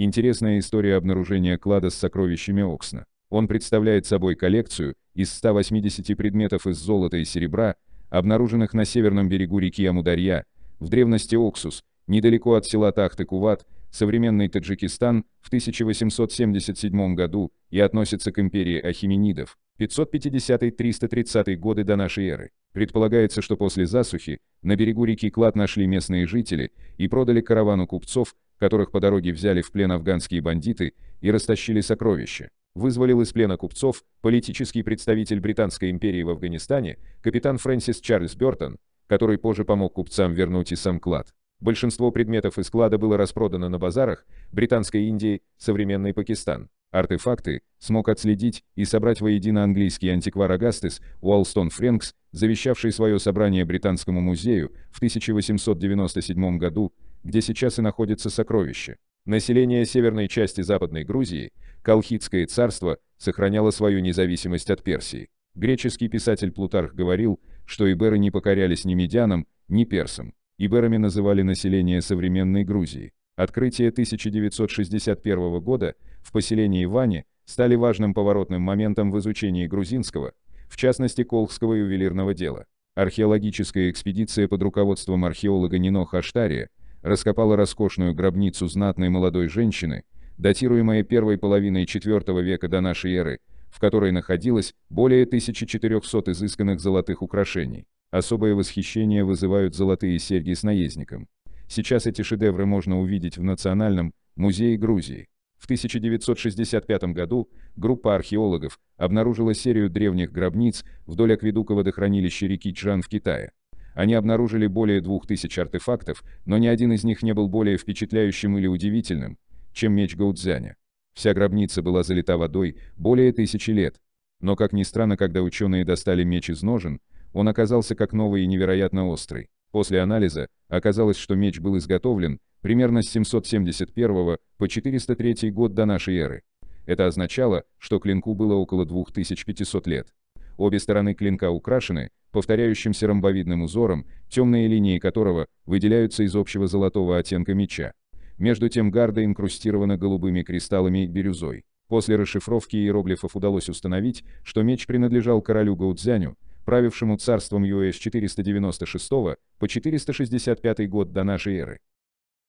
Интересная история обнаружения клада с сокровищами Оксна. Он представляет собой коллекцию из 180 предметов из золота и серебра, обнаруженных на северном берегу реки Амударья, в древности Оксус, недалеко от села Тахты-Куват, современный Таджикистан, в 1877 году и относится к империи Ахименидов, 550-330 годы до нашей эры. Предполагается, что после засухи на берегу реки Клад нашли местные жители и продали каравану купцов, которых по дороге взяли в плен афганские бандиты и растащили сокровища, вызволил из плена купцов политический представитель Британской империи в Афганистане, капитан Фрэнсис Чарльз Бертон, который позже помог купцам вернуть и сам клад. Большинство предметов из клада было распродано на базарах Британской Индии, современный Пакистан. Артефакты смог отследить и собрать воедино английский антиквар Агастес Уолстон Френкс, завещавший свое собрание Британскому музею в 1897 году где сейчас и находится сокровище. Население северной части Западной Грузии, Колхидское царство, сохраняло свою независимость от Персии. Греческий писатель Плутарх говорил, что иберы не покорялись ни Медианам, ни персам. Иберами называли население современной Грузии. Открытие 1961 года в поселении Вани стали важным поворотным моментом в изучении грузинского, в частности колхского ювелирного дела. Археологическая экспедиция под руководством археолога Нино Хаштария раскопала роскошную гробницу знатной молодой женщины, датируемая первой половиной IV века до нашей эры, в которой находилось более 1400 изысканных золотых украшений. Особое восхищение вызывают золотые серьги с наездником. Сейчас эти шедевры можно увидеть в Национальном музее Грузии. В 1965 году группа археологов обнаружила серию древних гробниц вдоль акведука водохранилища реки Чжан в Китае. Они обнаружили более 2000 артефактов, но ни один из них не был более впечатляющим или удивительным, чем меч Гаудзяня. Вся гробница была залита водой более тысячи лет. Но как ни странно, когда ученые достали меч из ножен, он оказался как новый и невероятно острый. После анализа оказалось, что меч был изготовлен примерно с 771 по 403 год до нашей эры. Это означало, что клинку было около 2500 лет. Обе стороны клинка украшены повторяющимся ромбовидным узором, темные линии которого выделяются из общего золотого оттенка меча. Между тем гарда инкрустирована голубыми кристаллами и бирюзой. После расшифровки иероглифов удалось установить, что меч принадлежал королю Гаудзяню, правившему царством Юэ с 496 по 465 год до нашей эры.